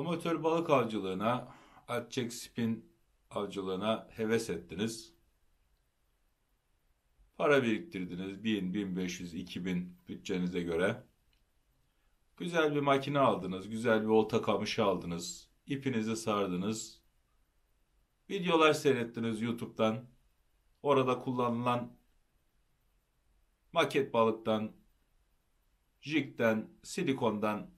Amatör balık avcılığına, atçek spin avcılığına heves ettiniz. Para biriktirdiniz 1000, 1500, 2000 bütçenize göre. Güzel bir makine aldınız, güzel bir olta kamışı aldınız, ipinizi sardınız. Videolar seyrettiniz YouTube'dan. Orada kullanılan maket balıktan, jigden, silikondan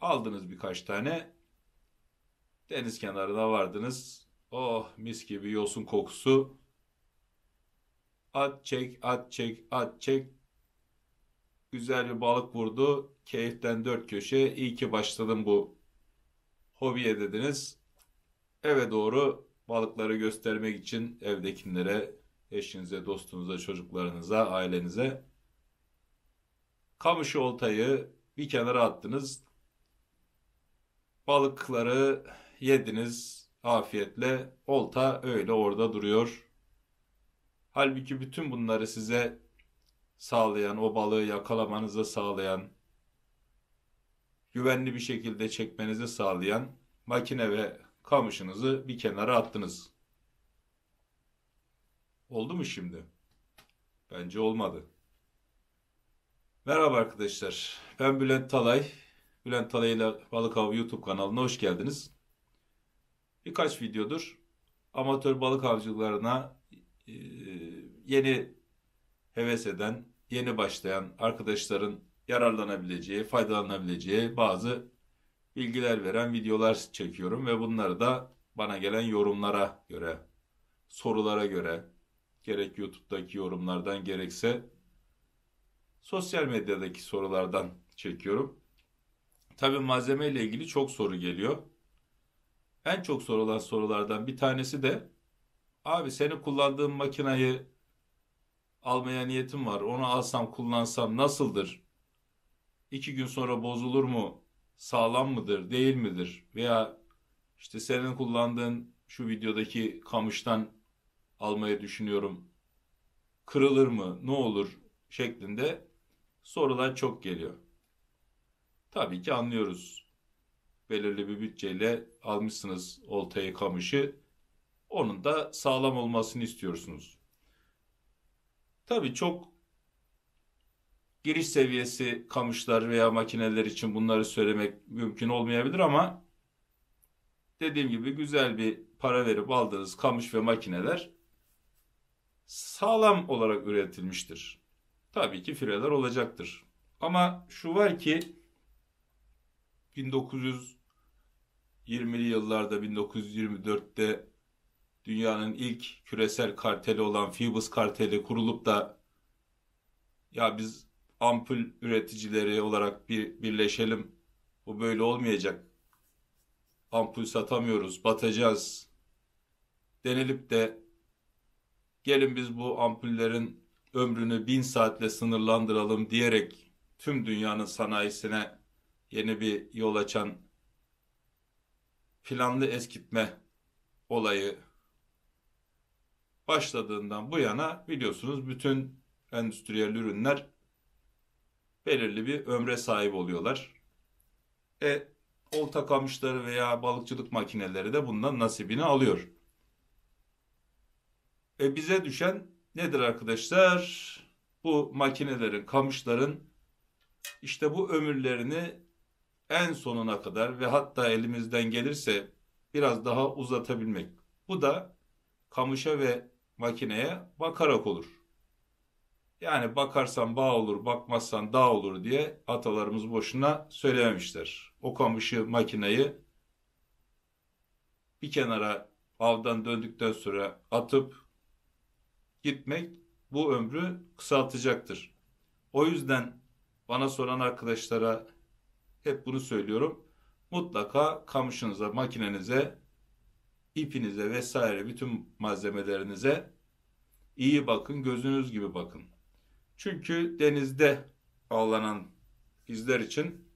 Aldınız birkaç tane. Deniz kenarına vardınız. Oh mis gibi yosun kokusu. At çek, at çek, at çek. Güzel bir balık vurdu. Keyiften dört köşe. İyi ki başladım bu hobiye dediniz. Eve doğru balıkları göstermek için evdekilere, eşinize, dostunuza, çocuklarınıza, ailenize kamış oltayı bir kenara attınız. Balıkları yediniz afiyetle. Olta öyle orada duruyor. Halbuki bütün bunları size sağlayan, o balığı yakalamanızı sağlayan, güvenli bir şekilde çekmenizi sağlayan makine ve kamışınızı bir kenara attınız. Oldu mu şimdi? Bence olmadı. Merhaba arkadaşlar. Ben Bülent Talay. Bülent ile Balık Avı YouTube kanalına hoş geldiniz. Birkaç videodur amatör balık avcılarına e, yeni heves eden, yeni başlayan arkadaşların yararlanabileceği, faydalanabileceği bazı bilgiler veren videolar çekiyorum ve bunları da bana gelen yorumlara göre, sorulara göre, gerek YouTube'daki yorumlardan gerekse sosyal medyadaki sorulardan çekiyorum. Tabi malzeme ile ilgili çok soru geliyor. En çok sorulan sorulardan bir tanesi de abi senin kullandığın makinayı almaya niyetim var. Onu alsam kullansam nasıldır? İki gün sonra bozulur mu? Sağlam mıdır? Değil midir? Veya işte senin kullandığın şu videodaki kamıştan almayı düşünüyorum. Kırılır mı? Ne olur? şeklinde sorular çok geliyor. Tabii ki anlıyoruz. Belirli bir bütçeyle almışsınız oltayı kamışı. Onun da sağlam olmasını istiyorsunuz. Tabii çok giriş seviyesi kamışlar veya makineler için bunları söylemek mümkün olmayabilir ama dediğim gibi güzel bir para verip aldığınız kamış ve makineler sağlam olarak üretilmiştir. Tabii ki fireler olacaktır. Ama şu var ki 1920'li yıllarda 1924'te dünyanın ilk küresel karteli olan Phoebus karteli kurulup da ya biz ampul üreticileri olarak bir birleşelim. Bu böyle olmayacak. Ampul satamıyoruz, batacağız denilip de gelin biz bu ampullerin ömrünü bin saatle sınırlandıralım diyerek tüm dünyanın sanayisine yeni bir yol açan planlı eskitme olayı başladığından bu yana biliyorsunuz bütün endüstriyel ürünler belirli bir ömre sahip oluyorlar. E, olta kamışları veya balıkçılık makineleri de bundan nasibini alıyor. E bize düşen nedir arkadaşlar? Bu makinelerin, kamışların işte bu ömürlerini en sonuna kadar ve hatta elimizden gelirse biraz daha uzatabilmek. Bu da kamışa ve makineye bakarak olur. Yani bakarsan bağ olur, bakmazsan dağ olur diye atalarımız boşuna söylememişler. O kamışı, makineyi bir kenara avdan döndükten sonra atıp gitmek bu ömrü kısaltacaktır. O yüzden bana soran arkadaşlara hep bunu söylüyorum. Mutlaka kamışınıza, makinenize, ipinize vesaire bütün malzemelerinize iyi bakın, gözünüz gibi bakın. Çünkü denizde avlanan izler için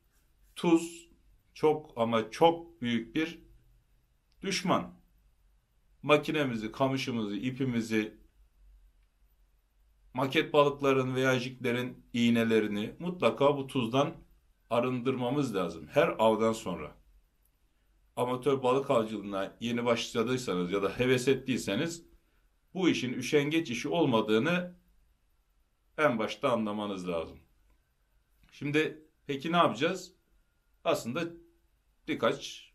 tuz çok ama çok büyük bir düşman. Makinemizi, kamışımızı, ipimizi, maket balıkların veya jiklerin iğnelerini mutlaka bu tuzdan arındırmamız lazım her avdan sonra. Amatör balık avcılığına yeni başladıysanız ya da heves ettiyseniz bu işin üşengeç işi olmadığını en başta anlamanız lazım. Şimdi peki ne yapacağız? Aslında birkaç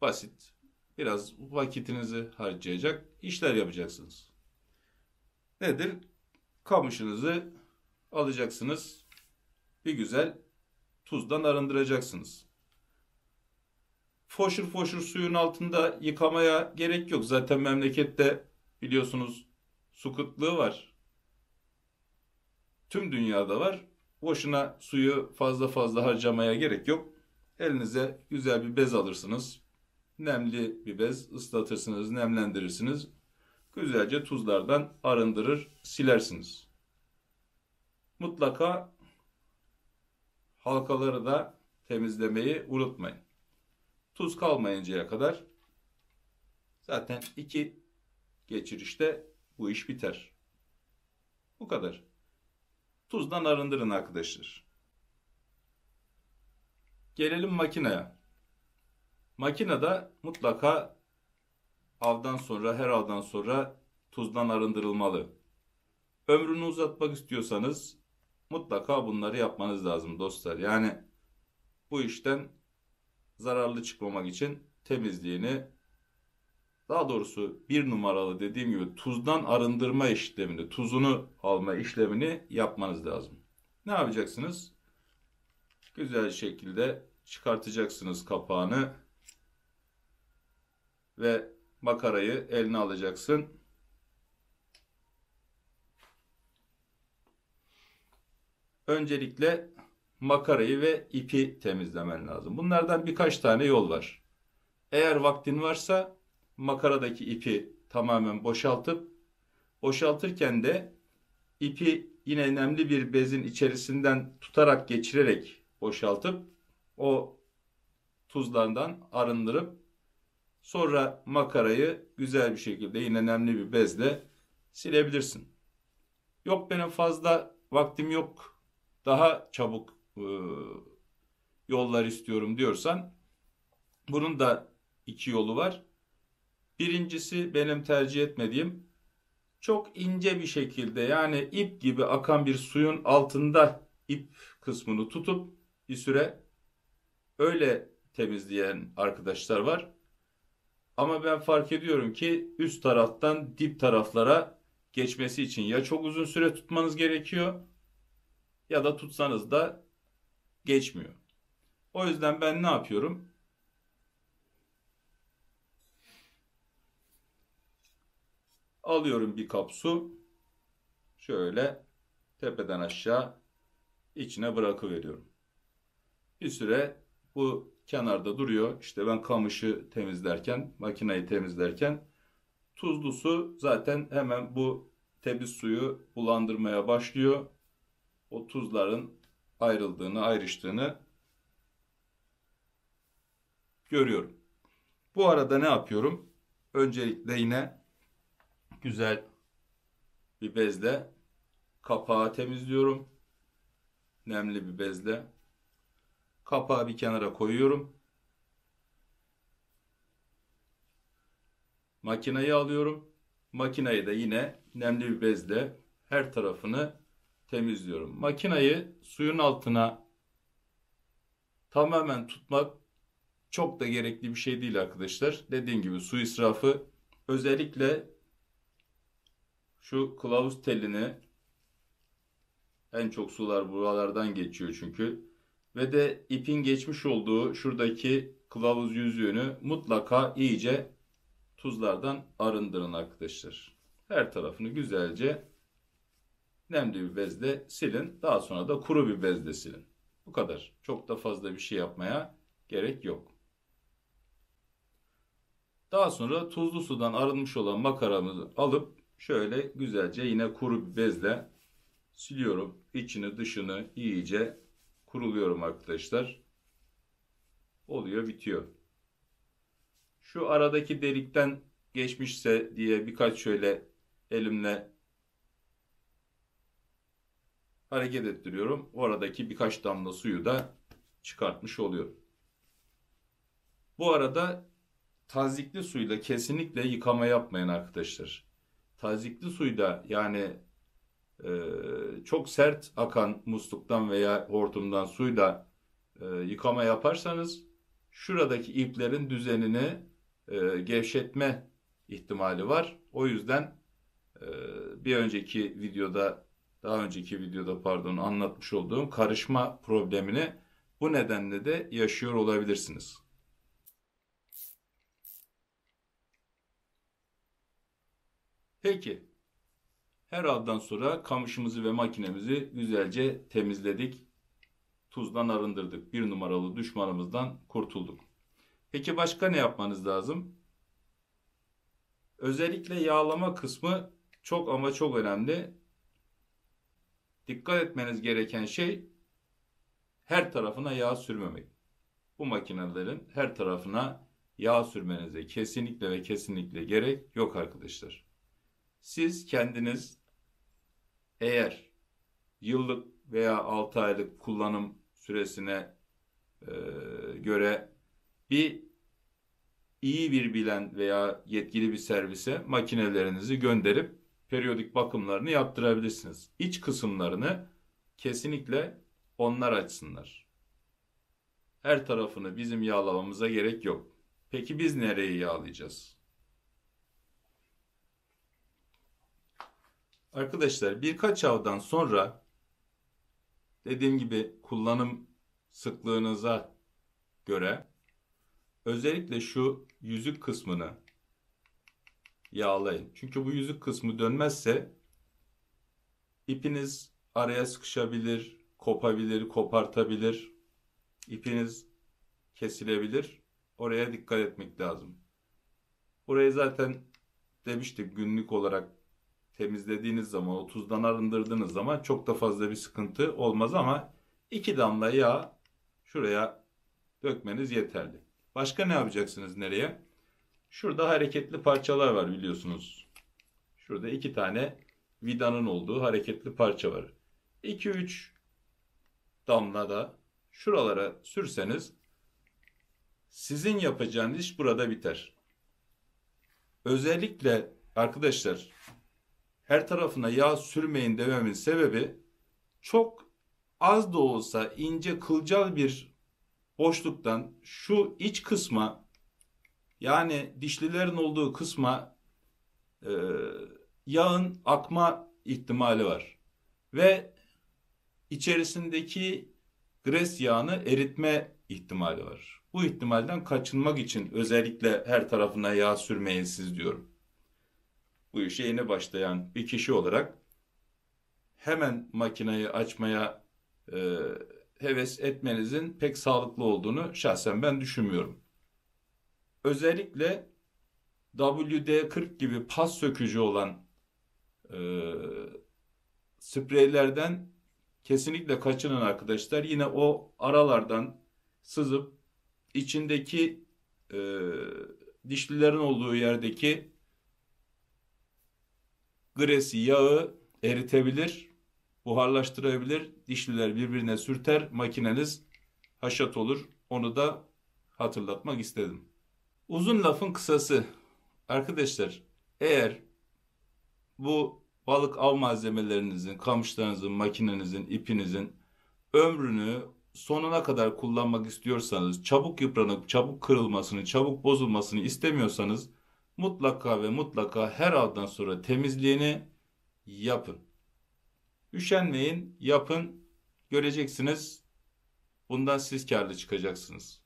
basit, biraz vakitinizi harcayacak işler yapacaksınız. Nedir? Kamışınızı alacaksınız. Bir güzel tuzdan arındıracaksınız. Foşur foşur suyun altında yıkamaya gerek yok. Zaten memlekette biliyorsunuz su kıtlığı var. Tüm dünyada var. Boşuna suyu fazla fazla harcamaya gerek yok. Elinize güzel bir bez alırsınız. Nemli bir bez ıslatırsınız, nemlendirirsiniz. Güzelce tuzlardan arındırır, silersiniz. Mutlaka halkaları da temizlemeyi unutmayın. Tuz kalmayıncaya kadar zaten iki geçirişte bu iş biter. Bu kadar. Tuzdan arındırın arkadaşlar. Gelelim makineye. Makinede mutlaka avdan sonra her avdan sonra tuzdan arındırılmalı. Ömrünü uzatmak istiyorsanız Mutlaka bunları yapmanız lazım dostlar. Yani bu işten zararlı çıkmamak için temizliğini daha doğrusu bir numaralı dediğim gibi tuzdan arındırma işlemini, tuzunu alma işlemini yapmanız lazım. Ne yapacaksınız? Güzel şekilde çıkartacaksınız kapağını ve makarayı eline alacaksın. öncelikle makarayı ve ipi temizlemen lazım. Bunlardan birkaç tane yol var. Eğer vaktin varsa makaradaki ipi tamamen boşaltıp boşaltırken de ipi yine önemli bir bezin içerisinden tutarak geçirerek boşaltıp o tuzlardan arındırıp sonra makarayı güzel bir şekilde yine önemli bir bezle silebilirsin. Yok benim fazla vaktim yok daha çabuk e, yollar istiyorum diyorsan bunun da iki yolu var. Birincisi benim tercih etmediğim çok ince bir şekilde yani ip gibi akan bir suyun altında ip kısmını tutup bir süre öyle temizleyen arkadaşlar var. Ama ben fark ediyorum ki üst taraftan dip taraflara geçmesi için ya çok uzun süre tutmanız gerekiyor ya da tutsanız da geçmiyor. O yüzden ben ne yapıyorum? Alıyorum bir kap su. Şöyle tepeden aşağı içine bırakıveriyorum. Bir süre bu kenarda duruyor. İşte ben kamışı temizlerken, makineyi temizlerken tuzlu su zaten hemen bu temiz suyu bulandırmaya başlıyor o tuzların ayrıldığını, ayrıştığını görüyorum. Bu arada ne yapıyorum? Öncelikle yine güzel bir bezle kapağı temizliyorum. Nemli bir bezle. Kapağı bir kenara koyuyorum. Makineyi alıyorum. Makineyi de yine nemli bir bezle her tarafını temizliyorum. Makinayı suyun altına tamamen tutmak çok da gerekli bir şey değil arkadaşlar. Dediğim gibi su israfı özellikle şu kılavuz telini en çok sular buralardan geçiyor çünkü. Ve de ipin geçmiş olduğu şuradaki kılavuz yüzüğünü mutlaka iyice tuzlardan arındırın arkadaşlar. Her tarafını güzelce nemli bir bezle silin. Daha sonra da kuru bir bezle silin. Bu kadar. Çok da fazla bir şey yapmaya gerek yok. Daha sonra tuzlu sudan arınmış olan makaramızı alıp şöyle güzelce yine kuru bir bezle siliyorum. İçini dışını iyice kuruluyorum arkadaşlar. Oluyor bitiyor. Şu aradaki delikten geçmişse diye birkaç şöyle elimle hareket ettiriyorum. Oradaki birkaç damla suyu da çıkartmış oluyorum. Bu arada tazikli suyla kesinlikle yıkama yapmayın arkadaşlar. Tazikli suyda yani e, çok sert akan musluktan veya hortumdan suyla e, yıkama yaparsanız şuradaki iplerin düzenini e, gevşetme ihtimali var. O yüzden e, bir önceki videoda daha önceki videoda pardon anlatmış olduğum karışma problemini bu nedenle de yaşıyor olabilirsiniz. Peki. Her aldan sonra kamışımızı ve makinemizi güzelce temizledik. Tuzdan arındırdık. Bir numaralı düşmanımızdan kurtulduk. Peki başka ne yapmanız lazım? Özellikle yağlama kısmı çok ama çok önemli dikkat etmeniz gereken şey her tarafına yağ sürmemek. Bu makinelerin her tarafına yağ sürmenize kesinlikle ve kesinlikle gerek yok arkadaşlar. Siz kendiniz eğer yıllık veya 6 aylık kullanım süresine e, göre bir iyi bir bilen veya yetkili bir servise makinelerinizi gönderip periyodik bakımlarını yaptırabilirsiniz. İç kısımlarını kesinlikle onlar açsınlar. Her tarafını bizim yağlamamıza gerek yok. Peki biz nereyi yağlayacağız? Arkadaşlar birkaç avdan sonra dediğim gibi kullanım sıklığınıza göre özellikle şu yüzük kısmını yağlayın. Çünkü bu yüzük kısmı dönmezse ipiniz araya sıkışabilir, kopabilir, kopartabilir. İpiniz kesilebilir. Oraya dikkat etmek lazım. Burayı zaten demiştik günlük olarak temizlediğiniz zaman 30'dan arındırdığınız zaman çok da fazla bir sıkıntı olmaz ama iki damla yağ şuraya dökmeniz yeterli. Başka ne yapacaksınız nereye? Şurada hareketli parçalar var biliyorsunuz. Şurada iki tane vidanın olduğu hareketli parça var. 2-3 damla da şuralara sürseniz sizin yapacağınız iş burada biter. Özellikle arkadaşlar her tarafına yağ sürmeyin dememin sebebi çok az da olsa ince kılcal bir boşluktan şu iç kısma yani dişlilerin olduğu kısma e, yağın akma ihtimali var. Ve içerisindeki gres yağını eritme ihtimali var. Bu ihtimalden kaçınmak için özellikle her tarafına yağ sürmeyin siz diyorum. Bu işe yeni başlayan bir kişi olarak hemen makineyi açmaya e, heves etmenizin pek sağlıklı olduğunu şahsen ben düşünmüyorum özellikle WD-40 gibi pas sökücü olan e, spreylerden kesinlikle kaçının arkadaşlar. Yine o aralardan sızıp içindeki e, dişlilerin olduğu yerdeki gresi yağı eritebilir, buharlaştırabilir. Dişliler birbirine sürter, makineniz haşat olur. Onu da hatırlatmak istedim. Uzun lafın kısası. Arkadaşlar eğer bu balık av malzemelerinizin, kamışlarınızın, makinenizin, ipinizin ömrünü sonuna kadar kullanmak istiyorsanız, çabuk yıpranıp çabuk kırılmasını, çabuk bozulmasını istemiyorsanız mutlaka ve mutlaka her avdan sonra temizliğini yapın. Üşenmeyin, yapın. Göreceksiniz. Bundan siz karlı çıkacaksınız.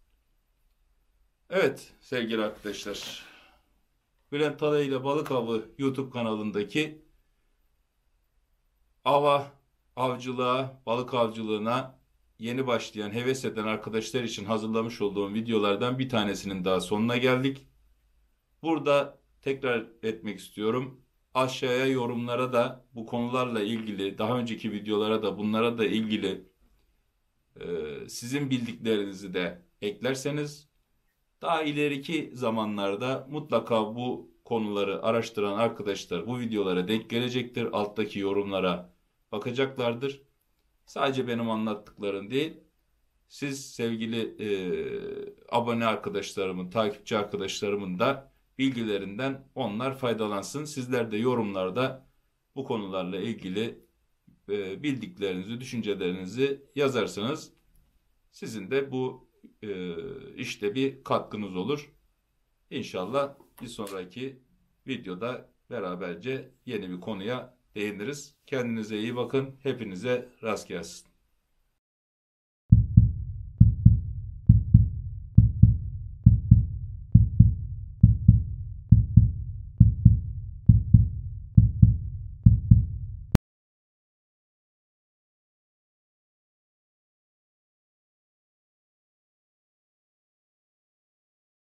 Evet sevgili arkadaşlar. Bülent Talay ile Balık Avı YouTube kanalındaki ava, avcılığa, balık avcılığına yeni başlayan, heves eden arkadaşlar için hazırlamış olduğum videolardan bir tanesinin daha sonuna geldik. Burada tekrar etmek istiyorum. Aşağıya yorumlara da bu konularla ilgili, daha önceki videolara da bunlara da ilgili e, sizin bildiklerinizi de eklerseniz daha ileriki zamanlarda mutlaka bu konuları araştıran arkadaşlar bu videolara denk gelecektir. Alttaki yorumlara bakacaklardır. Sadece benim anlattıklarım değil. Siz sevgili e, abone arkadaşlarımın, takipçi arkadaşlarımın da bilgilerinden onlar faydalansın. Sizler de yorumlarda bu konularla ilgili e, bildiklerinizi, düşüncelerinizi yazarsınız. Sizin de bu e, işte bir katkınız olur. İnşallah bir sonraki videoda beraberce yeni bir konuya değiniriz. Kendinize iyi bakın. Hepinize rast gelsin.